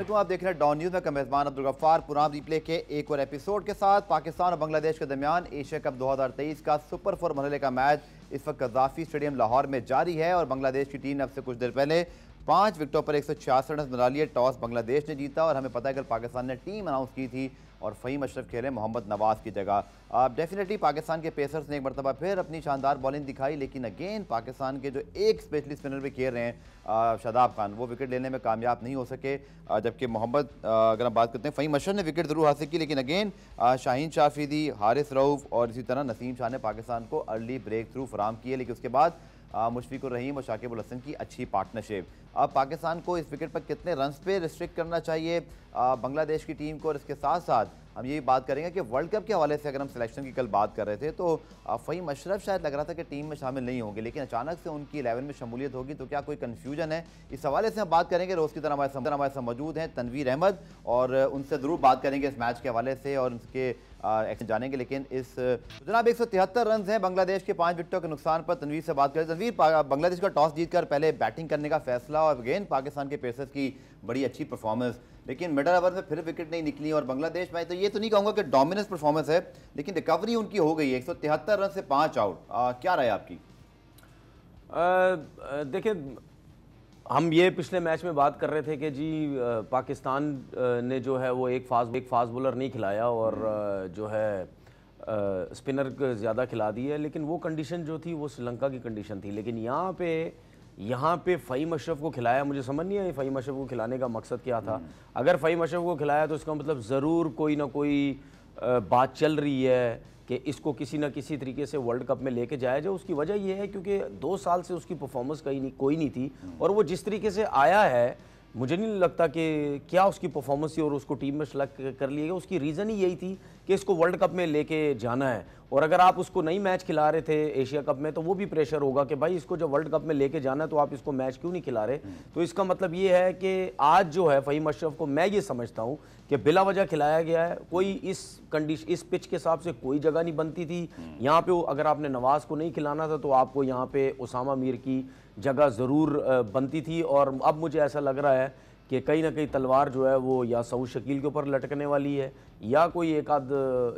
असलम आप देख रहे हैं डॉन न्यूज़ में मेज़बान अब्दुल गफ्फार पुराम रिप्ले के एक और एपिसोड के साथ पाकिस्तान और बांग्लादेश के दरमियान एशिया कप 2023 का सुपर फोर मरहले का मैच इस वक्त कजाफी स्टेडियम लाहौर में जारी है और बांग्लादेश की टीम ने अब से कुछ देर पहले पाँच विकटों पर एक सौ छियासठ रन बना लिए टॉस बांग्लादेश ने जीता और हमें पता है कल पाकिस्तान ने टीम अनाउंस की थी और फ़हीम अशरफ खेले मोहम्मद नवाज की जगह डेफिनेटली पाकिस्तान के पेसर्स ने एक मरतबा फिर अपनी शानदार बॉलिंग दिखाई लेकिन अगेन पाकिस्तान के जो एक स्पेशली स्पिनर भी खेल रहे हैं शदाब खान वो विकेट लेने में कामयाब नहीं हो सके जबकि मोहम्मद अगर हम बात करते हैं फ़हीम अशरफ ने विकेट ज़रूर हासिल की लेकिन अगेन शाहीन शाफीदी हारिस रऊफ़ और इसी तरह नसीम शाह ने पाकिस्तान को अर्ली ब्रेक थ्रू फ्राहम किए लेकिन उसके बाद मुशफिक रहीम और शाकिब हसन की अच्छी पार्टनरशिप अब पाकिस्तान को इस विकेट पर कितने रन पे रिस्ट्रिक्ट करना चाहिए बांग्लादेश की टीम को और इसके साथ साथ हम ये बात करेंगे कि वर्ल्ड कप के हवाले से अगर हम सिलेक्शन की कल बात कर रहे थे तो फ़हीम अशरफ शायद लग रहा था कि टीम में शामिल नहीं होंगे लेकिन अचानक से उनकी इलेवन में शमूलियत होगी तो क्या कोई कन्फ्यूजन है इस हवाले से हम बात करेंगे रोज़ की तरह हमारे हमारे साथ मौजूद हैं तनवीर अहमद और उनसे ज़रूर बात करेंगे इस मैच के हवाले से और उनके एक्शन जानेंगे लेकिन इस तो जनाब एक सौ तिहत्तर रन हैं बांग्लादेश के पाँच विकटों के नुकसान पर तनवीर से बात करें तनवीर बांग्लादेश का टॉस जीतकर पहले बैटिंग करने का फैसला और अगेन पाकिस्तान के पेसर्स की बड़ी अच्छी परफॉर्मेंस लेकिन मिडल ओवर में फिर विकेट नहीं निकली और बांग्लादेश में तो ये तो नहीं कहूँगा कि डोमिनेंस परफॉर्मेंस है लेकिन रिकवरी उनकी हो गई है एक रन से पाँच आउट क्या राय आपकी देखिए हम ये पिछले मैच में बात कर रहे थे कि जी पाकिस्तान ने जो है वो एक फास्ट एक फास्ट बॉलर नहीं खिलाया और जो है स्पिनर ज़्यादा खिला दिया लेकिन वो कंडीशन जो थी वो श्रीलंका की कंडीशन थी लेकिन यहाँ पे यहाँ पे फ़हीम अशरफ को खिलाया मुझे समझ नहीं आई फ़हीम अशरफ को खिलाने का मकसद क्या था हम्म। अगर फ़हीम अशरफ को खिलाया तो इसका मतलब ज़रूर कोई ना कोई बात चल रही है कि इसको किसी ना किसी तरीके से वर्ल्ड कप में लेके जाया जाए उसकी वजह यह है क्योंकि दो साल से उसकी परफॉर्मेंस कहीं नहीं कोई नहीं थी और वो जिस तरीके से आया है मुझे नहीं लगता कि क्या उसकी परफॉर्मेंस थी और उसको टीम में सेलेक्ट कर लिया गया उसकी रीज़न ही यही थी कि इसको वर्ल्ड कप में लेके जाना है और अगर आप उसको नई मैच खिला रहे थे एशिया कप में तो वो भी प्रेशर होगा कि भाई इसको जब वर्ल्ड कप में लेके जाना है तो आप इसको मैच क्यों नहीं खिला रहे तो इसका मतलब ये है कि आज जो है फ़हीम अशरफ को मैं ये समझता हूँ कि बिला वजह खिलाया गया है कोई इस कंडीशन इस पिच के हिसाब से कोई जगह नहीं बनती थी यहाँ पे अगर आपने नवाज़ को नहीं खिलाना था तो आपको यहाँ पे उसामा मीर की जगह ज़रूर बनती थी और अब मुझे ऐसा लग रहा है कि कहीं ना कहीं तलवार जो है वो या सऊद शकील के ऊपर लटकने वाली है या कोई एक आध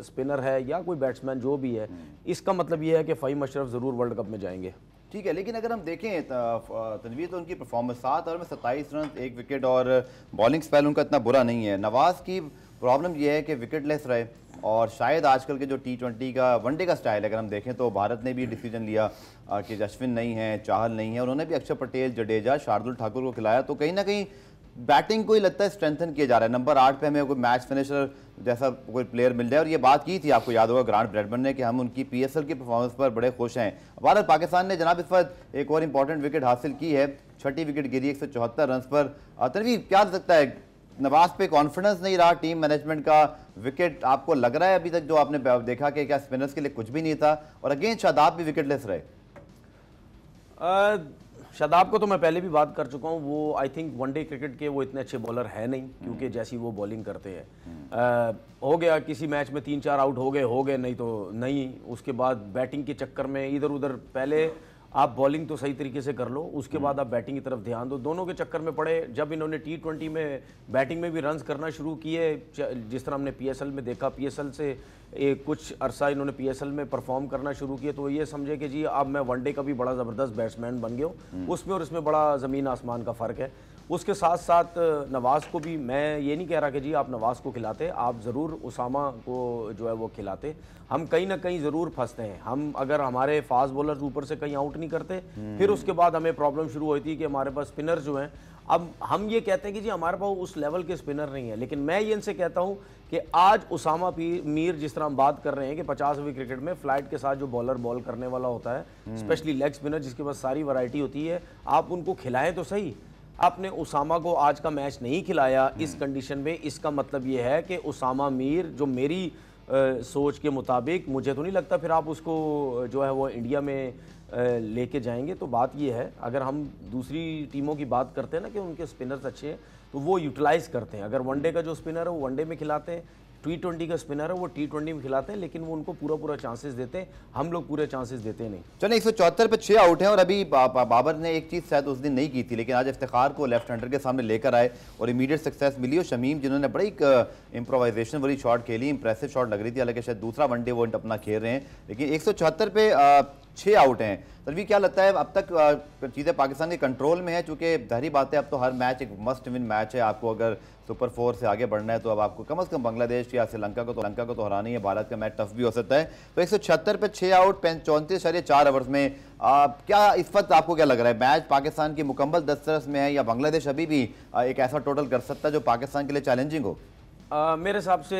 स्पिनर है या कोई बैट्समैन जो भी है हम्म। इसका मतलब ये है कि फ़हीम अशरफ ज़रूर वर्ल्ड कप में जाएंगे ठीक है लेकिन अगर हम देखें तनवीर तो उनकी परफॉर्मेंस सात ओवर में सत्ताईस रन एक विकेट और बॉलिंग स्पेल उनका इतना बुरा नहीं है नवाज़ की प्रॉब्लम यह है कि विकेट लेस रहे और शायद आजकल के जो टी ट्वेंटी का वनडे का स्टाइल अगर हम देखें तो भारत ने भी डिसीजन लिया कि जशविन नहीं है चाहल नहीं है उन्होंने भी अक्षर पटेल जडेजा शार्दुल ठाकुर को खिलाया तो कहीं ना कहीं बैटिंग को ही लगता है स्ट्रेंथन किया जा रहा है नंबर आठ पे हमें कोई मैच फिनिशर जैसा कोई प्लेयर मिल जाए और ये बात की थी आपको याद होगा ग्रांड ब्रेडमन ने कि हम उनकी पीएसएल की परफॉर्मेंस पर बड़े खुश हैं भारत पाकिस्तान ने जनाब इस वक्त एक और इंपॉर्टेंट विकेट हासिल की है छठी विकेट गिरी एक सौ रन पर तनवी क्या सकता है नवाज पे कॉन्फिडेंस नहीं रहा टीम मैनेजमेंट का विकेट आपको लग रहा है अभी तक जो आपने देखा कि क्या स्पिनर्स के लिए कुछ भी नहीं था और अगेन शादाब भी विकेटलेस रहे शादाब को तो मैं पहले भी बात कर चुका हूँ वो आई थिंक वनडे क्रिकेट के वो इतने अच्छे बॉलर हैं नहीं क्योंकि जैसी वो बॉलिंग करते हैं हम्म। हो गया किसी मैच में तीन चार आउट हो गए हो गए नहीं तो नहीं उसके बाद बैटिंग के चक्कर में इधर उधर पहले आप बॉलिंग तो सही तरीके से कर लो उसके हम्म। बाद आप बैटिंग की तरफ ध्यान दो दोनों के चक्कर में पड़े जब इन्होंने टी ट्वेंटी में बैटिंग में भी रन्स करना शुरू किए जिस तरह हमने पीएसएल में देखा पीएसएल से एक कुछ अरसा इन्होंने पीएसएल में परफॉर्म करना शुरू किया तो ये समझे कि जी अब मैं वनडे का भी बड़ा ज़बरदस्त बैट्समैन बन गया हम्म। उसमें और इसमें बड़ा ज़मीन आसमान का फ़र्क है उसके साथ साथ नवाज़ को भी मैं ये नहीं कह रहा कि जी आप नवाज़ को खिलाते आप ज़रूर उसामा को जो है वो खिलाते हम कहीं ना कहीं ज़रूर फंसते हैं हम अगर हमारे फास्ट बॉलर ऊपर से कहीं आउट नहीं करते फिर हम्म। उसके बाद हमें प्रॉब्लम शुरू होती है कि हमारे पास स्पिनर जो हैं अब हम ये कहते हैं कि जी हमारे पास उस लेवल के स्पिनर नहीं है लेकिन मैं ये इनसे कहता हूँ कि आज उसामा पी मीर जिस तरह हम बात कर रहे हैं कि पचासवीं क्रिकेट में फ्लाइट के साथ जो बॉलर बॉल करने वाला होता है स्पेशली लेग स्पिनर जिसके पास सारी वैरायटी होती है आप उनको खिलाएं तो सही आपने उसामा को आज का मैच नहीं खिलाया इस कंडीशन हम्म। में इसका मतलब ये है कि उसामा मीर जो मेरी आ, सोच के मुताबिक मुझे तो नहीं लगता फिर आप उसको जो है वो इंडिया में लेके जाएंगे तो बात ये है अगर हम दूसरी टीमों की बात करते हैं ना कि उनके स्पिनर्स अच्छे हैं तो वो यूटिलाइज़ करते हैं अगर वनडे का जो स्पिनर है वो वनडे में खिलाते हैं टी ट्वेंटी का स्पिनर है वो टी ट्वेंटी में खिलाते हैं लेकिन वो उनको पूरा पूरा चांसेस देते हैं हम लोग पूरे चांसेस देते नहीं चलो एक सौ चौहत्तर पे छः आउट हैं और अभी बा, बा, बाबर ने एक चीज़ शायद उस दिन नहीं की थी लेकिन आज इफ्तार को लेफ्ट हैंडर के सामने लेकर आए और इमीडिएट सक्सेस मिली और शमीम जिन्होंने बड़ी एक इम्प्रोवाइजेशन वाली शॉट खेली इंप्रेसिव शॉट लग रही थी हालांकि शायद दूसरा वनडे वो अपना खेल रहे हैं लेकिन एक सौ चौहत्तर पे छः आउट हैं तनवी क्या लगता है अब तक चीज़ें पाकिस्तान के कंट्रोल में है चूंकि जाहरी बात है अब तो हर मैच एक मस्ट विन मैच है आपको अगर सुपर फोर से आगे बढ़ना है तो अब आपको कम अज़ कम बांग्लादेश या श्रीलंका को तो लंका को तो हराना ही है भारत का मैच टफ भी हो सकता है तो एक सौ छिहत्तर पे छः आउट चौंतीस शरीय चार ओवर्स में आप क्या इस वक्त आपको क्या लग रहा है मैच पाकिस्तान की मुकम्मल दस्तरस में है या बांग्लादेश अभी भी एक ऐसा टोटल कर सकता है जो पाकिस्तान के लिए चैलेंजिंग हो आ, मेरे हिसाब से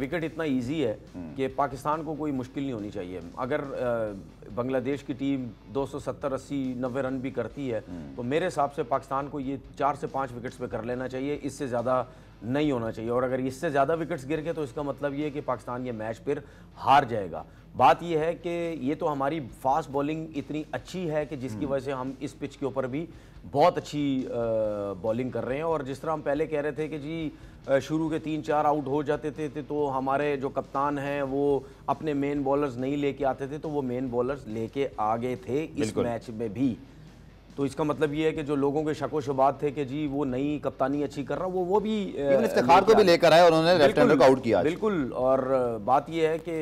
विकेट इतना इजी है हम्म। कि पाकिस्तान को कोई मुश्किल नहीं होनी चाहिए अगर बांग्लादेश की टीम 270 अस्सी नब्बे रन भी करती है हम्म। तो मेरे हिसाब से पाकिस्तान को ये चार से पाँच विकेट्स पे कर लेना चाहिए इससे ज़्यादा नहीं होना चाहिए और अगर इससे ज़्यादा विकेट्स गिर गए तो इसका मतलब ये है कि पाकिस्तान ये मैच फिर हार जाएगा बात यह है कि ये तो हमारी फास्ट बॉलिंग इतनी अच्छी है कि जिसकी हम्म। वजह से हम इस पिच के ऊपर भी बहुत अच्छी बॉलिंग कर रहे हैं और जिस तरह हम पहले कह रहे थे कि जी शुरू के तीन चार आउट हो जाते थे, थे तो हमारे जो कप्तान हैं वो अपने मेन बॉलर्स नहीं लेके आते थे तो वो मेन बॉलर्स लेके आ गए थे इस मैच में भी तो इसका मतलब ये है कि जो लोगों के शको शुबात थे कि जी वो नई कप्तानी अच्छी कर रहा वो वो भी इफ्तार को भी लेकर आए उन्होंने लेफ्ट हैंडर को आउट किया बिल्कुल और बात ये है कि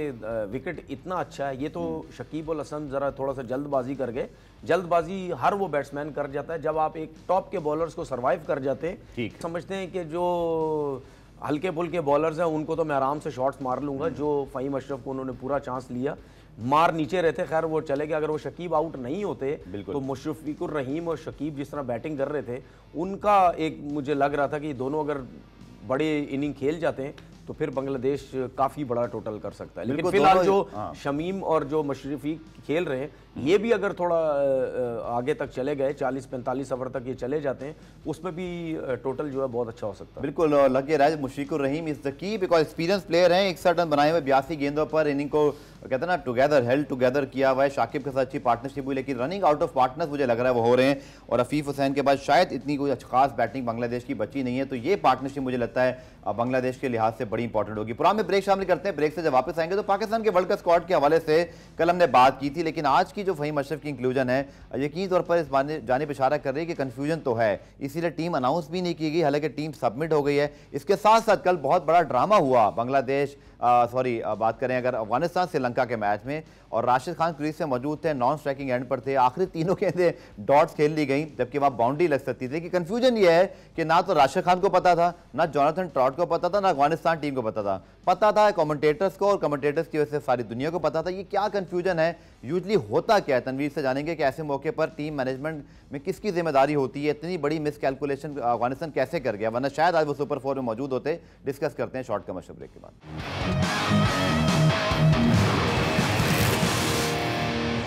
विकेट इतना अच्छा है ये तो हम्म। शकीब उल हसन ज़रा थोड़ा सा जल्दबाजी कर गए जल्दबाजी हर वो बैट्समैन कर जाता है जब आप एक टॉप के बॉलर्स को सर्वाइव कर जाते हैं समझते हैं कि जो हल्के फुल्के बॉलर्स हैं उनको तो मैं आराम से शॉट्स मार लूंगा हम्म। जो फ़हीम अशरफ को उन्होंने पूरा चांस लिया मार नीचे रहते खैर वो चले गए अगर वो शकीब आउट नहीं होते तो मुशफिकुर रहीम और शकीब जिस तरह बैटिंग कर रहे थे उनका एक मुझे लग रहा था कि दोनों अगर बड़े इनिंग खेल जाते हैं तो फिर बांग्लादेश काफी बड़ा टोटल कर सकता है लेकिन फिलहाल जो हाँ। शमीम और जो मशरफी खेल रहे हैं ये भी अगर थोड़ा आगे तक चले गए 40-45 ओवर तक ये चले जाते हैं उसमें भी टोटल जो है बहुत अच्छा हो सकता है बिल्कुल लगे राज Mushfiqur Rahim is the key because experience player हैं एक सौ रन बनाए हुए बयासी गेंदों पर इनिंग को कहते हैं ना टुगेदर हेल्ड टुगेदर किया हुआ है शाकिब के साथ अच्छी पार्टनरशिप हुई लेकिन रनिंग आउट ऑफ पार्टनर मुझे लग रहा है वो हो रहे हैं और अफीफ हुसैन के बाद शायद इतनी कोई खास बैटिंग बांग्लादेश की बची नहीं है तो ये पार्टनरशिप मुझे लगता है बांग्लादेश के लिहाज से बड़ी इंपॉर्टेंट होगी पुराने ब्रेक शामिल करते हैं ब्रेक से जब वापस आएंगे तो पाकिस्तान के वर्ल्ड कप स्कॉड के हवाले से कल हमने बात की थी लेकिन आज की की जो फ़हीम अशरफ की इंक्लूजन है यकीन तौर पर इस बारे जानब इशारा कर रही है कि कन्फ्यूजन तो है इसीलिए टीम अनाउंस भी नहीं की गई हालांकि टीम सबमिट हो गई है इसके साथ साथ कल बहुत बड़ा ड्रामा हुआ बांग्लादेश सॉरी बात करें अगर अफगानिस्तान श्रीलंका के मैच में और राशिद खान क्रीज से मौजूद थे नॉन स्ट्राइकिंग एंड पर थे आखिरी तीनों के अंदर डॉट्स खेल ली गई जबकि वहाँ बाउंड्री लग सकती थी कि कन्फ्यूजन ये है कि ना तो राशिद खान को पता था ना जॉनथन ट्रॉट को पता था ना अफगानिस्तान टीम को पता था पता था कॉमेंटेटर्स को और कमेंटेटर्स की वजह से सारी दुनिया को पता था ये क्या कन्फ्यूजन है यूजली होता होता क्या है तनवीर से जानेंगे कि ऐसे मौके पर टीम मैनेजमेंट में किसकी जिम्मेदारी होती है इतनी बड़ी मिसकैलकुलेशन अफगानिस्तान कैसे कर गया वरना शायद आज वो सुपर फोर में मौजूद होते डिस्कस करते हैं शॉर्ट कमर्शियल ब्रेक के बाद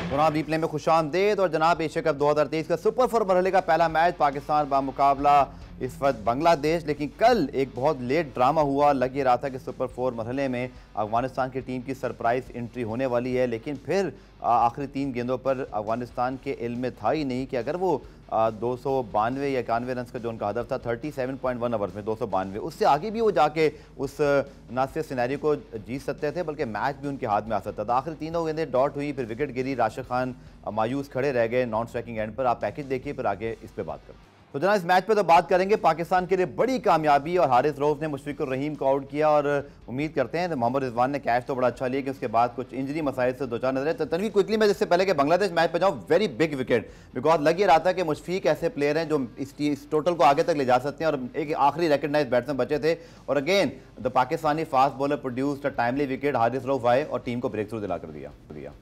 पुराना बीपले में खुश आमदेद और जनाब एशिया कप 2023 का सुपर फोर मरहले का पहला मैच पाकिस्तान बामुकाबला इस वक्त बांग्लादेश लेकिन कल एक बहुत लेट ड्रामा हुआ लग ही रहा था कि सुपर फोर मरहले में अफगानिस्तान की टीम की सरप्राइज़ एंट्री होने वाली है लेकिन फिर आखिरी तीन गेंदों पर अफगानिस्तान के इल में था ही नहीं कि अगर वो दो सौ बानवे या इक्यानवे रन का जो उनका हदफ था thirty seven point one overs में दो सौ बानवे उससे आगे भी वो जाके उस ना सिर्फ सिनेरियो को जीत सकते थे बल्कि मैच भी उनके हाथ में आ सकता था आखिरी तीनों गेंदें डॉट हुई फिर विकेट गिरी राशिद खान मायूस खड़े रह गए नॉन स्ट्राइकिंग एंड पर आप पैकेज देखिए फिर आगे इस पर बात करें तो जना इस मैच पे तो बात करेंगे पाकिस्तान के लिए बड़ी कामयाबी और हारिस रऊफ ने मुशफिकुर रहीम को आउट किया और उम्मीद करते हैं तो मोहम्मद रिजवान ने कैच तो बड़ा अच्छा लिया कि उसके बाद कुछ इंजरी मसाइल से दो चार नजर तो तनवी क्विकली मैं जिससे पहले कि बांग्लादेश मैच पर जाऊँ वेरी बिग विकेट बिकॉज लग ही रहा था कि मुशफीक ऐसे प्लेयर हैं जो इस, इस टोटल को आगे तक ले जा सकते हैं और एक आखिरी रिकगनाइज बैट्समैन बचे थे और again the Pakistani fast bowler a timely wicket Haris Rauf आए और टीम को ब्रेक थ्रू दिला कर दिया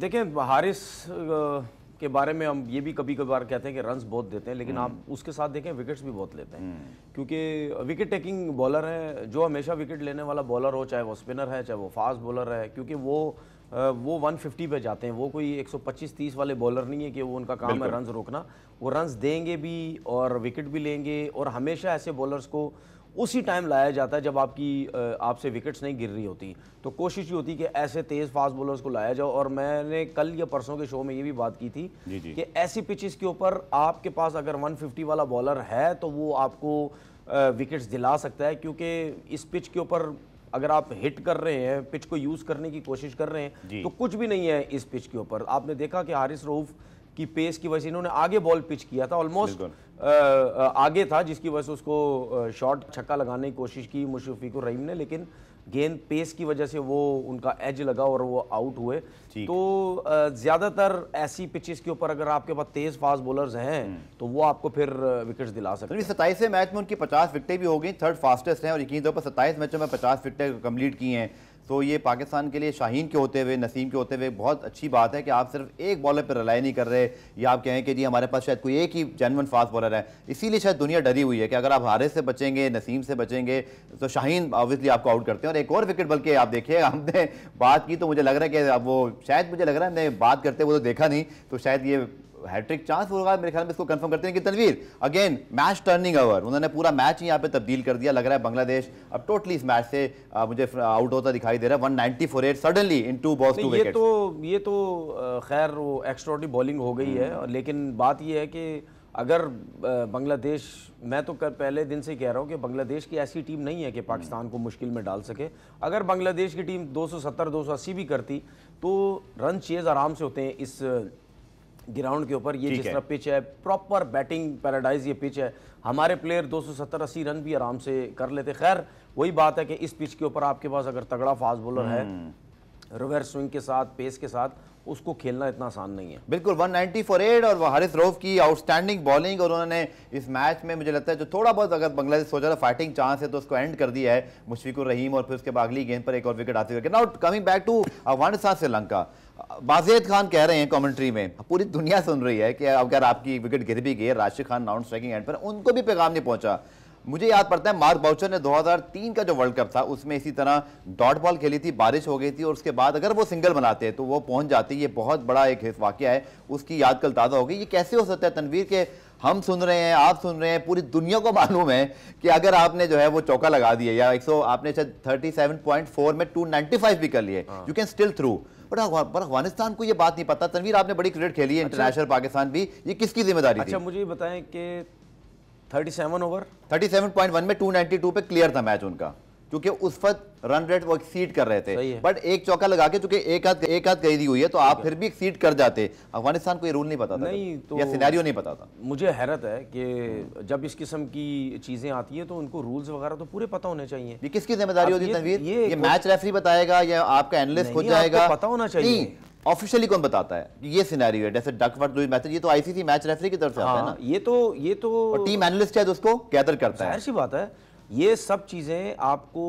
देखिए हारिस के बारे में हम ये भी कभी कभार कहते हैं कि रन्स बहुत देते हैं लेकिन हम्म। आप उसके साथ देखें विकेट्स भी बहुत लेते हैं हम्म। क्योंकि विकेट टेकिंग बॉलर हैं जो हमेशा विकेट लेने वाला बॉलर हो चाहे वो स्पिनर है चाहे वो फास्ट बॉलर है क्योंकि वो वो 150 पे जाते हैं वो कोई 125-30 वाले बॉलर नहीं है कि वो उनका काम है रन रोकना वो रन देंगे भी और विकेट भी लेंगे और हमेशा ऐसे बॉलर्स को उसी टाइम लाया जाता है जब आपकी आपसे विकेट्स नहीं गिर रही होती तो कोशिश ये होती कि ऐसे तेज़ फास्ट बॉलर्स को लाया जाओ और मैंने कल या परसों के शो में ये भी बात की थी जी जी। कि ऐसी पिचेस के ऊपर आपके पास अगर 150 वाला बॉलर है तो वो आपको विकेट्स दिला सकता है क्योंकि इस पिच के ऊपर अगर आप हिट कर रहे हैं पिच को यूज़ करने की कोशिश कर रहे हैं तो कुछ भी नहीं है इस पिच के ऊपर आपने देखा कि हारिस रूफ़ की पेस की वजह से इन्होंने आगे बॉल पिच किया था ऑलमोस्ट आगे था जिसकी वजह से उसको शॉट छक्का लगाने की कोशिश की मुशफीकुर रहीम ने लेकिन गेंद पेस की वजह से वो उनका एज लगा और वो आउट हुए तो ज़्यादातर ऐसी पिचेस के ऊपर अगर आपके पास तेज़ फास्ट बॉलर्स हैं हम्म। तो वो आपको फिर विकेट्स दिला सकते तो हैं सत्ताईस मैच में उनकी पचास विकेटें भी हो गई थर्ड फास्टेस्ट हैं और यकीन तौर पर सत्ताईस मैचों में पचास विकेटें कंप्लीट की हैं तो ये पाकिस्तान के लिए शाहीन के होते हुए नसीम के होते हुए बहुत अच्छी बात है कि आप सिर्फ एक बॉलर पर रिलाई नहीं कर रहे या आप कहें कि जी हमारे पास शायद कोई एक ही जैनवन फास्ट बॉलर है इसीलिए शायद दुनिया डरी हुई है कि अगर आप हारिस से बचेंगे नसीम से बचेंगे तो शाहीन ऑब्वियसली आपको आउट करते हैं और एक और विकेट बल्कि आप देखिए हमने बात की तो मुझे लग रहा है कि अब वो शायद मुझे लग रहा है हमने बात करते वो तो देखा नहीं तो शायद ये हैट्रिक चांस होगा मेरे ख्याल में इसको कंफर्म करते हैं कि Tanvir again match turning over उन्होंने पूरा मैच ही यहाँ पे तब्दील कर दिया लग रहा है बांग्लादेश अब टोटली इस मैच से आ, मुझे आउट होता दिखाई दे रहा है one ninety four eight suddenly in two balls two ये तो ये तो खैर वो एक्स्ट्रॉडनरी बॉलिंग हो गई है हम्म। लेकिन बात यह है कि अगर बांग्लादेश मैं तो कर पहले दिन से कह रहा हूँ कि बांग्लादेश की ऐसी टीम नहीं है कि पाकिस्तान को मुश्किल में डाल सके अगर बांग्लादेश की टीम 270 280 भी करती तो रन चेज़ आराम से होते हैं इस ग्राउंड के ऊपर ये जिस तरह पिच है प्रॉपर बैटिंग पैराडाइज ये पिच है हमारे प्लेयर 270 सौ रन भी आराम से कर लेते खैर वही बात है कि इस पिच के ऊपर आपके पास अगर तगड़ा फास्ट बॉलर है रिवर्स हम्म। स्विंग के साथ पेस के साथ उसको खेलना इतना आसान नहीं है बिल्कुल नाइनटी फोर एट और हरिस रोफ की आउटस्टैंडिंग बॉलिंग और उन्होंने इस मैच में मुझे लगता है जो थोड़ा बहुत अगर बांग्लादेश सोचा था फाइटिंग चांस है तो उसको एंड कर दिया है मुशफिकुर रहीम और फिर उसके बाद अगली गेंद पर एक और विकेट हासिल करके now coming back to Afghanistan Sri Lanka Bajed Khan कह रहे हैं कमेंट्री में पूरी दुनिया सुन रही है कि अगर आपकी विकेट गिर भी गई Rashid Khan non striking end पर उनको भी पैगाम नहीं पहुंचा मुझे याद पड़ता है मार्क बाउचर ने 2003 का जो वर्ल्ड कप था उसमें इसी तरह डॉट बॉल खेली थी बारिश हो गई थी और उसके बाद अगर वो सिंगल बनाते तो वो पहुंच जाती ये बहुत बड़ा एक वाक्य है उसकी याद कल ताज़ा होगी ये कैसे हो सकता है तनवीर के हम सुन रहे हैं आप सुन रहे हैं पूरी दुनिया को मालूम है कि अगर आपने जो है वो चौका लगा दिया या एक आपने शायद थर्टी में टू भी कर लिए यू कैन स्टिल थ्रू पर अफगानिस्तान को यह बात नहीं पता तनवीर आपने बड़ी क्रिकेट खेली है इंटरनेशनल अच्छा। पाकिस्तान भी ये किसकी जिम्मेदारी अच्छा मुझे बताएं कि 37 ओवर 37.1 में 292 पे क्लियर था मैच उनका क्योंकि उस वक्त रन रेट वो एक्सीड कर रहे थे बट एक चौका लगा के चूंकि एक हाथ एक हाथ गई हुई है तो आप फिर भी एक्सीड कर जाते अफगानिस्तान को ये रूल नहीं पता था नहीं तो या सिनेरियो नहीं पता था मुझे हैरत है कि जब इस किस्म की चीजें आती हैं तो उनको रूल्स वगैरह तो पूरे पता होने चाहिए ये किसकी जिम्मेदारी होती तनवीर ये, मैच रेफरी बताएगा या आपका एनालिस्ट हो जाएगा पता होना चाहिए ऑफिशियली कौन बताता है ये सिनेरियो है जैसे डकवर्थ लुईस मैच ये तो आईसीसी मैच रेफरी की तरफ से आता है हाँ, ना ये तो ये तो टीम एनालिस्ट है जो तो उसको गैदर करता है ऐसी बात है ये सब चीज़ें आपको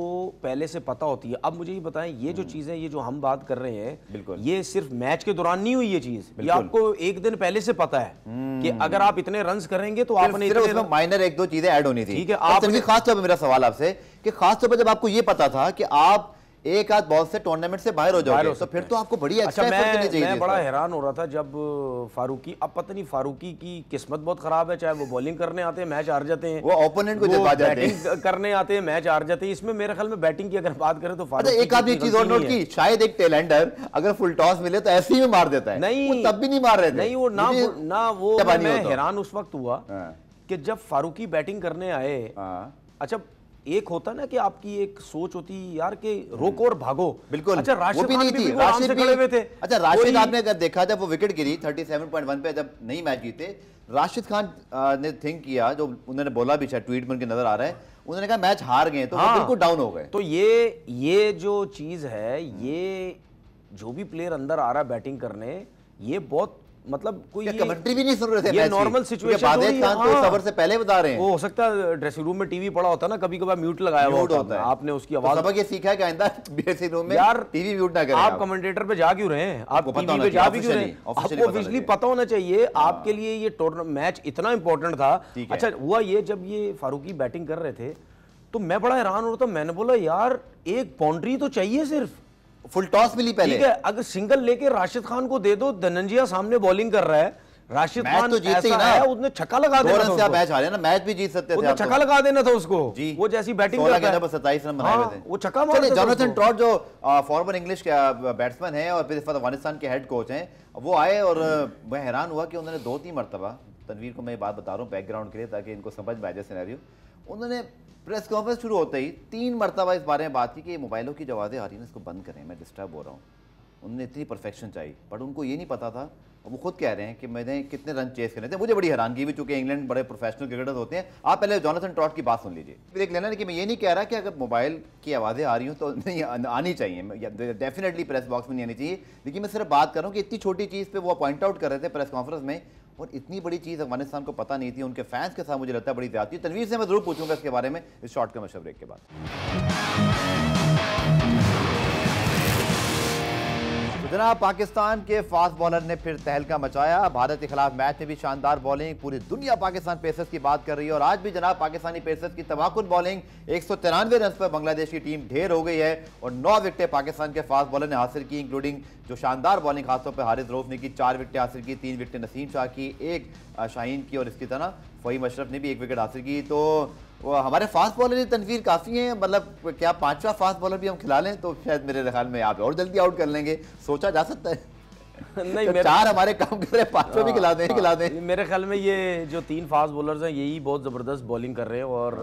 पहले से पता होती है अब मुझे ये बताएं ये जो हम्म। चीज़ें ये जो हम बात कर रहे हैं बिल्कुल ये सिर्फ मैच के दौरान नहीं हुई ये चीज़ ये आपको एक दिन पहले से पता है हम्म। कि अगर आप इतने रन करेंगे तो आपने माइनर एक दो चीज़ें ऐड होनी थी ठीक है आप खासतौर पर मेरा सवाल आपसे कि खासतौर पर जब आपको ये पता था कि आप एक आध बॉल से टूर्नामेंट से बाहर हो जाओगे तो फिर तो आपको बड़ी अच्छा मैं, मैं बड़ा हैरान हो रहा था जब फारूकी अब पता नहीं फारूकी की किस्मत बहुत खराब है चाहे वो बॉलिंग करने आते हैं मैच हार जाते हैं वो ओपोनेंट को जबा जाते करने आते हैं मैच हार जाते हैं इसमें मेरे ख्याल में बैटिंग की अगर बात करें तो अच्छा, फारूकी एक आदमी चीज और नोट की शायद एक टेलेंडर अगर फुल टॉस मिले तो ऐसे ही मार देता है नहीं तब भी नहीं मार रहे नहीं वो ना ना वो हैरान उस वक्त हुआ हाँ। कि जब फारूकी बैटिंग करने आए हाँ। अच्छा एक होता ना कि आपकी एक सोच होती यार कि रोको और भागो बिल्कुल अच्छा राशिद भी नहीं थी राशिद खड़े हुए थे अच्छा राशिद आपने अगर देखा जब वो विकेट गिरी 37.1 पे जब नई मैच जीते राशिद खान ने थिंक किया जो उन्होंने बोला भी शायद ट्वीट में उनके नजर आ रहा है उन्होंने कहा मैच हार गए तो हाँ। बिल्कुल हाँ, डाउन हो गए तो ये ये जो चीज है ये जो भी प्लेयर अंदर आ रहा है बैटिंग करने ये बहुत मतलब कोई कमेंट्री भी नहीं सुन रहे थे ये नॉर्मल सिचुएशन खान तो सबर से पहले बता रहे हैं वो हो सकता है ड्रेसिंग रूम में टीवी पड़ा होता ना कभी कभार म्यूट लगाया हुआ होता है आपने उसकी तो आवाज सबक ये सीखा है आइंदा ड्रेसिंग रूम में यार टीवी म्यूट ना करें आप कमेंटेटर पे जा क्यों रहे हैं आप जा भी क्यों आपको बिजली पता होना चाहिए हाँ। आपके लिए ये मैच इतना इंपॉर्टेंट था अच्छा हुआ ये जब ये फारूकी बैटिंग कर रहे थे तो मैं बड़ा हैरान हो रहा था मैंने बोला यार एक बाउंड्री तो चाहिए सिर्फ फुल टॉस मिली पहले ठीक है अगर सिंगल लेके राशिद खान को दे दो धनंजिया सामने बॉलिंग कर रहा है राशिद खान तो जीते ना है उसने छक्का लगा देना था उसको मैच हारे ना मैच भी जीत सकते थे छक्का तो। लगा देना था उसको जी वो जैसी बैटिंग करता है सत्ताईस रन बनाए हाँ, थे वो छक्का मारे जॉनसन ट्रॉट जो फॉर्मर इंग्लिश बैट्समैन है और फिर अफगानिस्तान के हेड कोच है वो आए और मैं हैरान हुआ कि उन्होंने दो तीन मरतबा तनवीर को मैं ये बात बता रहा हूँ बैकग्राउंड के लिए ताकि इनको समझ में आ जाए सिनेरियो उन्होंने प्रेस कॉन्फ्रेंस शुरू होते ही तीन मरतबा इस बारे में बात की कि मोबाइलों की जवाबें आ रही हैं इसको बंद करें मैं डिस्टर्ब हो रहा हूँ उन्होंने इतनी परफेक्शन चाहिए बट उनको ये नहीं पता था और वो खुद कह रहे हैं कि मैंने कितने रन चेस करने थे मुझे बड़ी हैरानगी भी चूंकि इंग्लैंड बड़े प्रोफेशनल क्रिकेटर्स होते हैं आप पहले जॉनसन ट्रॉट की बात सुन लीजिए देख लेना कि मैं ये नहीं कह रहा कि अगर मोबाइल की आवाज़ें आ रही हूँ तो नहीं आनी चाहिए डेफिनेटली प्रेस बॉक्स में नहीं आनी चाहिए लेकिन मैं सिर्फ बात कर रहा हूँ कि इतनी छोटी चीज़ पर वो पॉइंट आउट कर रहे थे प्रेस कॉन्फ्रेंस में और इतनी बड़ी चीज़ अफगानिस्तान को पता नहीं थी उनके फैंस के साथ मुझे लगता है बड़ी ज्यादा तनवीर से मैं ज़रूर पूछूंगा इसके बारे में इस शॉर्ट के ब्रेक के बाद जनाब पाकिस्तान के फास्ट बॉलर ने फिर तहलका मचाया भारत के खिलाफ मैच में भी शानदार बॉलिंग पूरी दुनिया पाकिस्तान पेसर्स की बात कर रही है और आज भी जनाब पाकिस्तानी पेसर्स की तबाकुल बॉलिंग एक सौ तिरानवे रन पर बांग्लादेश की टीम ढेर हो गई है और नौ विकटें पाकिस्तान के फास्ट बॉलर ने हासिल की इंक्लूडिंग जो शानदार बॉलिंग खासतौर पर हारिस रोफ ने की चार विकटें हासिल की तीन विकटें नसीम शाह की एक शाहीन की और इसकी तरह फईम अशरफ ने भी एक विकेट हासिल की तो वो हमारे फास्ट बॉलर की तनवीर काफ़ी है मतलब क्या पांचवा फास्ट बॉलर भी हम खिला लें तो शायद मेरे ख्याल में आप और जल्दी आउट कर लेंगे सोचा जा सकता है नहीं तो चार हमारे काम कर रहे हैं पांचवा भी खिला दें हाँ, खिला दें मेरे ख्याल में ये जो तीन फास्ट बॉलर्स हैं यही बहुत ज़बरदस्त बॉलिंग कर रहे हैं और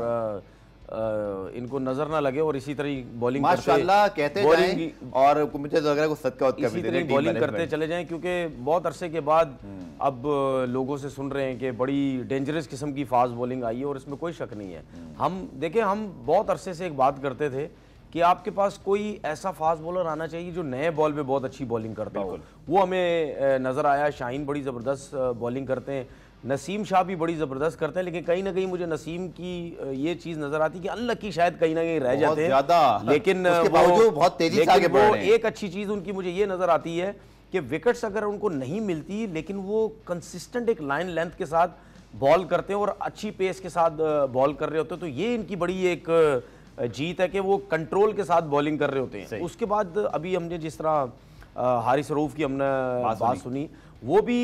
इनको नजर ना लगे और इसी तरह बॉलिंग माशाल्लाह कहते जाएं और मुझे वगैरह को तो रहा है इसी तरह बॉलिंग करते चले जाएं क्योंकि बहुत अरसे के बाद हम्म। अब लोगों से सुन रहे हैं कि बड़ी डेंजरस किस्म की फास्ट बॉलिंग आई है और इसमें कोई शक नहीं है हम्म। हम देखें हम बहुत अरसे से एक बात करते थे कि आपके पास कोई ऐसा फास्ट बॉलर आना चाहिए जो नए बॉल में बहुत अच्छी बॉलिंग करता हो वो हमें नज़र आया शाहीन बड़ी ज़बरदस्त बॉलिंग करते हैं नसीम शाह भी बड़ी ज़बरदस्त करते हैं लेकिन कहीं ना कहीं मुझे नसीम की ये चीज़ नज़र आती है कि अल्लाह की शायद कहीं ना कहीं रह जाते हैं लेकिन बावजूद बहुत तेजी से आगे बढ़ रहे हैं एक अच्छी चीज़ उनकी मुझे ये नज़र आती है कि विकेट्स अगर उनको नहीं मिलती लेकिन वो कंसिस्टेंट एक लाइन लेंथ के साथ बॉल करते हैं और अच्छी पेस के साथ बॉल कर रहे होते हैं तो ये इनकी बड़ी एक जीत है कि वो कंट्रोल के साथ बॉलिंग कर रहे होते हैं उसके बाद अभी हमने जिस तरह हारिस रूफ की हमने बात सुनी वो भी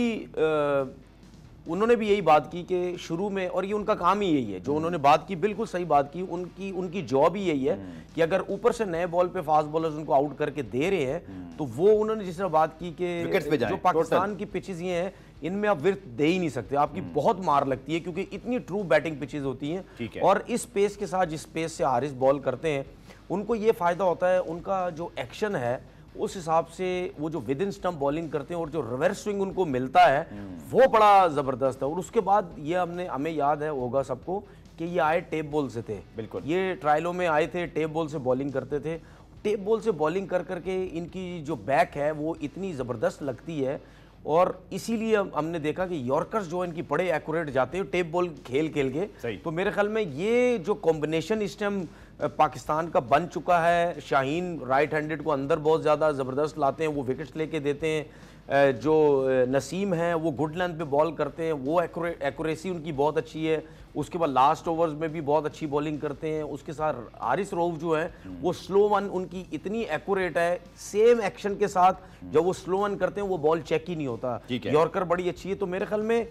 उन्होंने भी यही बात की कि शुरू में और ये उनका काम ही यही है जो हम्म। उन्होंने बात की बिल्कुल सही बात की उनकी उनकी जॉब ही यही है हम्म। कि अगर ऊपर से नए बॉल पे फास्ट बॉलर्स उनको आउट करके दे रहे हैं हम्म। तो वो उन्होंने जिस तरह बात की जो पाकिस्तान की पिचेज ये हैं इनमें आप विर्थ दे ही नहीं सकते आपकी बहुत मार लगती है क्योंकि इतनी ट्रू बैटिंग पिचेज होती हैं और इस पेस के साथ जिस पेस से हारिस बॉल करते हैं उनको ये फायदा होता है उनका जो एक्शन है उस हिसाब से वो जो विद इन स्टम्प बॉलिंग करते हैं और जो रिवर्स स्विंग उनको मिलता है वो बड़ा ज़बरदस्त है और उसके बाद ये हमने हमें याद है होगा सबको कि ये आए टेप बॉल से थे बिल्कुल ये ट्रायलों में आए थे टेप बॉल से बॉलिंग करते थे टेप बॉल से बॉलिंग कर करके इनकी जो बैक है वो इतनी ज़बरदस्त लगती है और इसीलिए हमने देखा कि यॉर्कर्स जो इनकी बड़े एक्यूरेट जाते हैं टेप बॉल खेल खेल के तो मेरे ख्याल में ये जो कॉम्बिनेशन इस टाइम पाकिस्तान का बन चुका है शाहीन राइट हैंडेड को अंदर बहुत ज़्यादा ज़बरदस्त लाते हैं वो विकेट्स लेके देते हैं जो नसीम हैं वो गुड लेंथ पे बॉल करते हैं वो एक्यूरेसी उनकी बहुत अच्छी है उसके बाद लास्ट ओवर्स में भी बहुत अच्छी बॉलिंग करते हैं उसके साथ आरिस रोव जो है हम्म। वो स्लो वन उनकी इतनी एक्यूरेट है सेम एक्शन के साथ हम्म। जब वो स्लो वन करते हैं वो बॉल चेक ही नहीं होता यॉर्कर बड़ी अच्छी है तो मेरे ख्याल में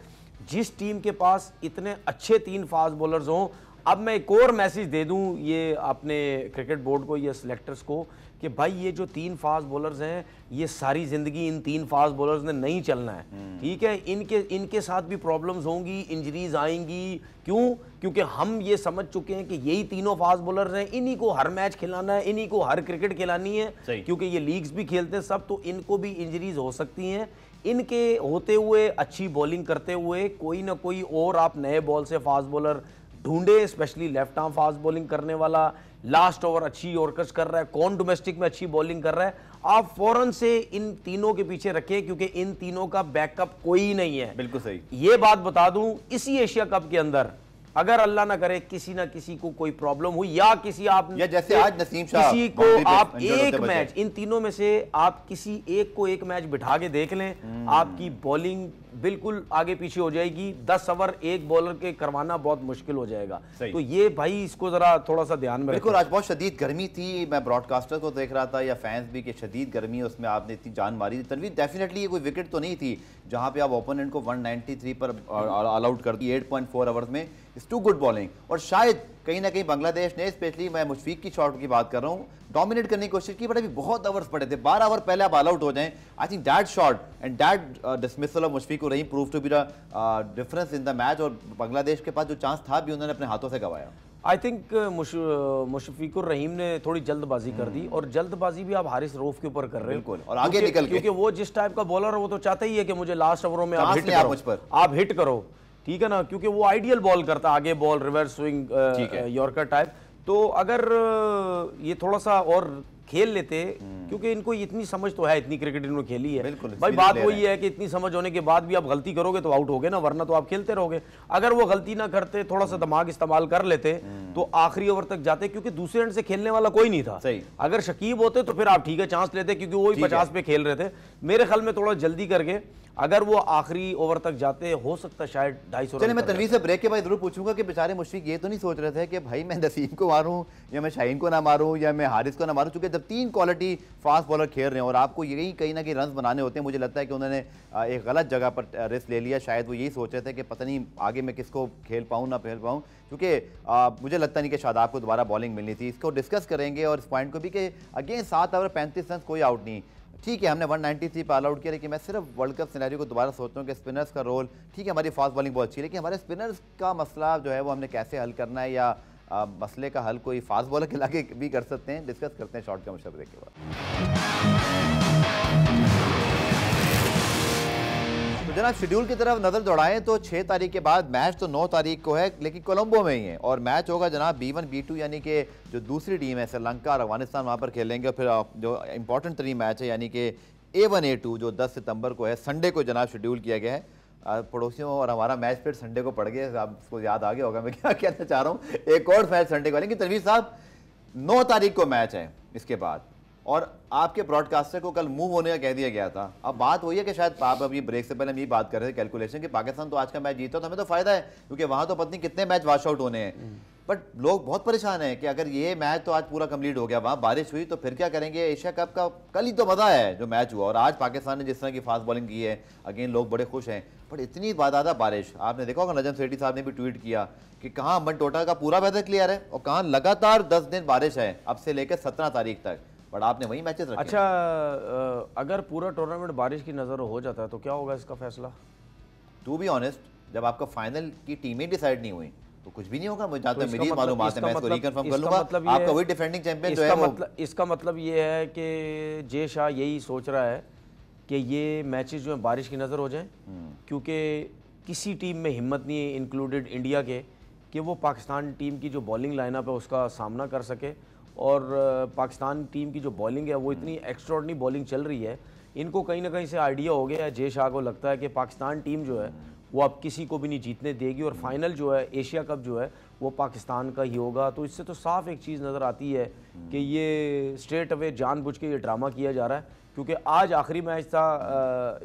जिस टीम के पास इतने अच्छे तीन फास्ट बॉलर्स हों अब मैं एक और मैसेज दे दूं ये अपने क्रिकेट बोर्ड को या सिलेक्टर्स को कि भाई ये जो तीन फास्ट बॉलर्स हैं ये सारी ज़िंदगी इन तीन फास्ट बॉलर्स ने नहीं चलना है हम्म। ठीक है इनके इनके साथ भी प्रॉब्लम्स होंगी इंजरीज आएंगी क्यों क्योंकि हम ये समझ चुके हैं कि यही तीनों फास्ट बॉलर्स हैं इन्हीं को हर मैच खिलाना है इन्हीं को हर क्रिकेट खिलानी है क्योंकि ये लीग्स भी खेलते हैं सब तो इनको भी इंजरीज हो सकती हैं इनके होते हुए अच्छी बॉलिंग करते हुए कोई ना कोई और आप नए बॉल से फास्ट बॉलर ढूंढे specially left arm fast bowling करने वाला लास्ट ओवर अच्छी ओरकस कर रहा है कौन डोमेस्टिक में अच्छी बॉलिंग कर रहा है आप फौरन से इन तीनों के पीछे रखें क्योंकि इन तीनों का बैकअप कोई नहीं है बिल्कुल सही ये बात बता दूं इसी एशिया कप के अंदर अगर अल्लाह ना करे किसी ना किसी को कोई प्रॉब्लम हुई या किसी आप या जैसे आज नसीम शाह किसी को आप एक मैच इन तीनों में से आप किसी एक को एक मैच बिठा के देख लें हम्म। आपकी बॉलिंग बिल्कुल आगे पीछे हो जाएगी दस ओवर एक बॉलर के करवाना बहुत मुश्किल हो जाएगा तो ये भाई इसको जरा थोड़ा सा ध्यान में बिल्कुल आज बहुत शदीद गर्मी थी मैं ब्रॉडकास्टर को देख रहा था या फैंस भी कि शदीद गर्मी है उसमें आपने इतनी जान मारी तनवीर डेफिनेटली ये कोई विकेट तो नहीं थी जहाँ पे आप ओपोनेंट को थ्री पर ऑल आउट कर दी एट पॉइंट ओवर्स में इज टू गुड बॉलिंग और शायद कहीं ना कहीं बांग्लादेश ने स्पेशली मैं मुशफीक की शॉट की बात कर रहा हूँ डोमिनेट करने की कोशिश की बट अभी बहुत ओवर्स पड़े थे बारह ओवर पहले आप ऑल आउट हो जाएं I think that shot and that dismissal of Mushfiq Rahim prove to be the difference in the match और बांग्लादेश के पास जो चांस था भी उन्होंने अपने हाथों से गवाया आई थिंक मुशफीकुर रहीम ने थोड़ी जल्दबाजी कर दी और जल्दबाजी भी आप हारिस रोफ के ऊपर कर रहे हैं और आगे निकल क्योंकि वो जिस टाइप का बॉलर है वो तो चाहता ही है कि मुझे लास्ट ओवरों में आप हिट करो आप हिट करो ठीक है ना क्योंकि वो आइडियल बॉल करता आगे ball reverse swing yorker type तो अगर ये थोड़ा सा और खेल लेते हम्म। क्योंकि इनको इतनी समझ तो है इतनी क्रिकेट इन्होंने खेली है भाई बात वही है कि इतनी समझ होने के बाद भी आप गलती करोगे तो आउट हो गए ना वरना तो आप खेलते रहोगे अगर वो गलती ना करते थोड़ा सा हम्म। दिमाग इस्तेमाल कर लेते हम्म। तो आखिरी ओवर तक जाते क्योंकि दूसरे एंड से खेलने वाला कोई नहीं था अगर शकीब होते तो फिर आप ठीक है चांस लेते क्योंकि वो ही पचास पे खेल रहे थे मेरे ख्याल में थोड़ा जल्दी करके अगर वो आखिरी ओवर तक जाते हो सकता शायद ढाई सौ मैं तनवीर से ब्रेक के बाद जरूर पूछूंगा कि बेचारे मुश्फिक ये तो नहीं सोच रहे थे कि भाई मैं नसीम को मारूं या मैं शाहीन को ना मारूं या मैं हारिस को ना मारूं चूंकि जब तीन क्वालिटी फास्ट बॉलर खेल रहे हैं और आपको यही कहीं ना कहीं रन बनाने होते हैं मुझे लगता है कि उन्होंने एक गलत जगह पर रिस्क ले लिया शायद वो यही सोच रहे थे कि पता नहीं आगे मैं किसको खेल पाऊँ ना खेल पाऊँ क्योंकि मुझे लगता नहीं कि शायद आपको दोबारा बॉलिंग मिलनी थी इसको डिस्कस करेंगे और इस पॉइंट को भी कि अगेन सात ओवर पैंतीस रन कोई आउट नहीं ठीक है हमने 193 पर ऑल आउट किया लेकिन मैं सिर्फ वर्ल्ड कप सिनेरियो को दोबारा सोचता हूँ कि स्पिनर्स का रोल ठीक है हमारी फास्ट बॉलिंग बहुत अच्छी है लेकिन हमारे स्पिनर्स का मसला जो है वो हमने कैसे हल करना है या आ, मसले का हल कोई फास्ट बॉलर के लागे भी कर सकते हैं डिस्कस करते हैं शॉर्ट का मुशवरे के बाद जनाब शेड्यूल की तरफ नज़र दौड़ाएं तो छः तारीख के बाद मैच तो नौ तारीख को है लेकिन कोलंबो में ही है और मैच होगा जनाब बी वन बी टू यानी कि जो दूसरी टीम है श्रीलंका और अफगानिस्तान वहाँ पर खेलेंगे फिर जो इंपॉर्टेंट तरीन मैच है यानी कि ए वन ए टू जो दस सितंबर को है संडे को जनाब शेड्यूल किया गया है पड़ोसियों और हमारा मैच फिर संडे को पड़ गया उसको याद आ गया होगा मैं क्या कहना चाह रहा हूँ एक और मैच संडे को लेकिन तनवीर साहब नौ तारीख को मैच है इसके बाद और आपके ब्रॉडकास्टर को कल मूव होने का कह दिया गया था अब बात वही है कि शायद आप अभी ब्रेक से पहले हम ये बात कर रहे थे कैलकुलेशन कि पाकिस्तान तो आज का मैच जीता तो हमें तो फ़ायदा है क्योंकि वहाँ तो पत्नी कितने मैच वॉश आउट होने हैं बट हम्म। लोग बहुत परेशान हैं कि अगर ये मैच तो आज पूरा कंप्लीट हो गया वहाँ बारिश हुई तो फिर क्या करेंगे एशिया कप का कल ही तो मज़ा है जो मैच हुआ और आज पाकिस्तान ने जिस तरह की फास्ट बॉलिंग की है अगेन लोग बड़े खुश हैं बट इतनी ज़्यादा बारिश आपने देखा होगा नजम सेठी साहब ने भी ट्वीट किया कि कहाँ अमन टोटा का पूरा वेदर क्लियर है और कहाँ लगातार दस दिन बारिश है अब से लेकर सत्रह तारीख तक बट आपने वही मैचेस रखे अच्छा अगर पूरा टूर्नामेंट बारिश की नज़र हो जाता है तो क्या होगा इसका फैसला टू बी ऑनेस्ट जब आपका फाइनल की टीमें डिसाइड नहीं हुई तो कुछ भी नहीं होगा मुझे तो मेरी मतलब- मालूम है मैं इसको रिकन्फर्म मतलब- कर लूंगा मतलब आपका वही डिफेंडिंग चैंपियन जो है मतलब इसका मतलब ये है कि जय शाह यही सोच रहा है कि ये मैचेस जो है बारिश की नज़र हो जाएं हम्म। क्योंकि किसी टीम में हिम्मत नहीं है इंक्लूडेड इंडिया के कि वो पाकिस्तान टीम की जो बॉलिंग लाइनअप है उसका सामना कर सके और पाकिस्तान टीम की जो बॉलिंग है वो इतनी एक्स्ट्रॉडनी हम्म। बॉलिंग चल रही है इनको कहीं ना कहीं से आइडिया हो गया है जय शाह को लगता है कि पाकिस्तान टीम जो है वो अब किसी को भी नहीं जीतने देगी और फाइनल जो है एशिया कप जो है वो पाकिस्तान का ही होगा तो इससे तो साफ एक चीज़ नज़र आती है हम्म। कि ये स्ट्रेट अवे जानबूझ के ये ड्रामा किया जा रहा है क्योंकि आज आखिरी मैच था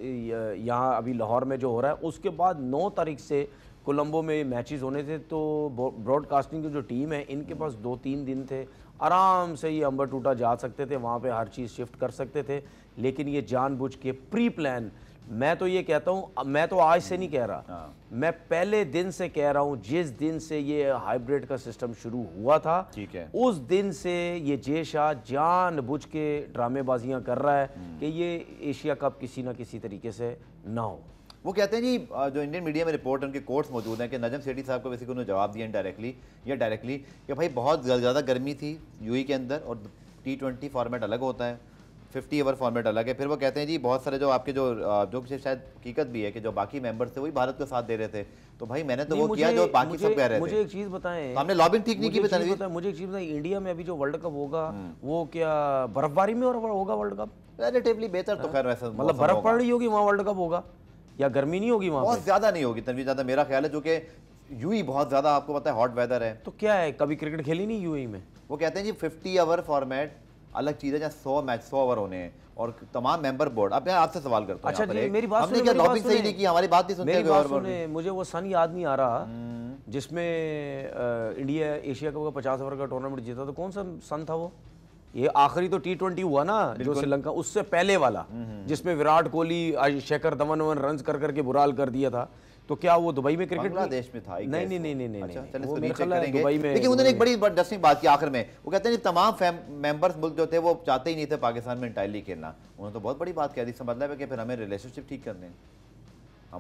यहाँ अभी लाहौर में जो हो रहा है उसके बाद नौ तारीख से कोलंबो में मैचेस होने थे तो ब्रॉडकास्टिंग की जो टीम है इनके हम्म। पास दो तीन दिन थे आराम से ये अंबर टूटा जा सकते थे वहाँ पे हर चीज़ शिफ्ट कर सकते थे लेकिन ये जानबूझ के प्री प्लान मैं तो ये कहता हूँ मैं तो आज से नहीं कह रहा हाँ। मैं पहले दिन से कह रहा हूँ जिस दिन से ये हाइब्रिड का सिस्टम शुरू हुआ था ठीक है उस दिन से ये जे शाह जान बुझ के ड्रामेबाजियाँ कर रहा है हम्म। कि ये एशिया कप किसी ना किसी तरीके से ना हो वो कहते हैं जी जो इंडियन मीडिया में रिपोर्ट उनके कोर्ट्स मौजूद हैं कि नजम सेठी साहब को वैसे उन्होंने जवाब दिया डायरेक्टली या डायरेक्टली कि भाई बहुत ज़्यादा गर्मी थी यू e के अंदर और टी फॉर्मेट अलग होता है फिफ्टी ओवर फॉर्मेट अलग है फिर वो कहते हैं जी बहुत सारे जो आपके जो जो शायद हकीकत भी है कि जो बाकी मेंबर्स थे वही भारत को साथ दे रहे थे तो भाई मैंने तो वो किया जो बाकी सब कह रहे मुझे थे मुझे एक चीज़ बताएं तो हमने लॉबिंग ठीक नहीं की बताएं मुझे एक चीज़ बताएं इंडिया में अभी जो वर्ल्ड कप होगा हम्म। वो क्या बर्फबारी में और होगा वर्ल्ड कप रिलेटिवली बेहतर तो खैर वैसे मतलब बर्फ पड़ रही होगी वहाँ वर्ल्ड कप होगा या गर्मी नहीं होगी वहाँ बहुत ज़्यादा नहीं होगी तनवीर ज़्यादा मेरा ख्याल है जो कि यूई बहुत ज़्यादा आपको पता है हॉट वेदर है तो क्या है कभी क्रिकेट खेली नहीं यू में वो कहते हैं जी फिफ्टी आवर फॉर्मेट अलग चीज़ है जहाँ सौ मैच सौ ओवर होने हैं और तमाम मेंबर बोर्ड अब मैं आपसे सवाल करता अच्छा जी, मेरी बात हमने क्या लॉबिंग सही नहीं की हमारी बात नहीं सुनते मुझे वो सन याद नहीं आ रहा हम्म। जिसमें इंडिया एशिया कप का पचास ओवर का टूर्नामेंट जीता तो कौन सा सन था वो ये आखिरी तो टी ट्वेंटी हुआ ना जो श्रीलंका उससे पहले वाला हम्म, हम्म। जिसमें विराट कोहली शेखर धवन वन रन कर करके बुराल कर दिया था तो क्या वो दुबई में क्रिकेट देश में था नहीं नहीं नहीं नहीं अच्छा, नहीं दुबई में लेकिन उन्होंने एक बड़ी इंटरेस्टिंग बात की आखिर में वो कहते हैं तमाम मेंबर्स मुल्क जो थे वो चाहते ही नहीं थे पाकिस्तान में इंटायरली खेलना उन्होंने तो बहुत बड़ी बात कह दी इसका मतलब है कि फिर हमें रिलेशनशिप ठीक करने हैं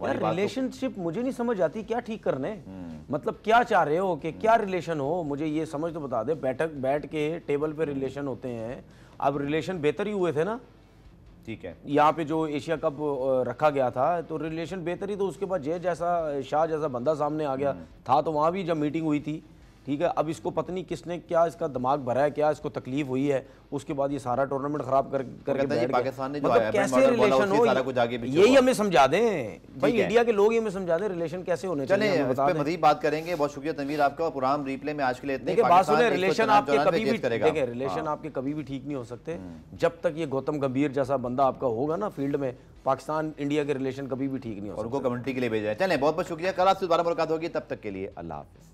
हाँ, रिलेशनशिप तो- मुझे नहीं समझ आती क्या ठीक करने हम्म। मतलब क्या चाह रहे हो कि हम्म। क्या रिलेशन हो मुझे ये समझ तो बता दे बैठक बैठ के टेबल पे रिलेशन हम्म। होते हैं अब रिलेशन बेहतर ही हुए थे ना ठीक है यहाँ पे जो एशिया कप रखा गया था तो रिलेशन बेहतर ही तो उसके बाद जय जैसा शाह जैसा बंदा सामने आ गया था तो वहाँ भी जब मीटिंग हुई थी ठीक है अब इसको पता नहीं किसने क्या इसका दिमाग भरा है क्या इसको तकलीफ हुई है उसके बाद ये सारा टूर्नामेंट खराब कर करके पाकिस्तान ने जो मतलब कैसे रिलेशन हो यही हमें समझा दें भाई इंडिया के लोग ही हमें समझा दें रिलेशन कैसे होने चले मजीद बात करेंगे बहुत शुक्रिया तमीर आपका पुराम रिप्ले में आज के लिए बात सुने रिलेशन तो आपके कभी भी देखिए रिलेशन हाँ। आपके कभी भी ठीक नहीं हो सकते हम्म। जब तक ये गौतम गंभीर जैसा बंदा आपका होगा ना फील्ड में पाकिस्तान इंडिया के रिलेशन कभी भी ठीक नहीं हो और उनको कमेंट्री के लिए भेजा है चले बहुत बहुत शुक्रिया कल आपसे दोबारा मुलाकात होगी तब तक के लिए अल्लाह हाफिज़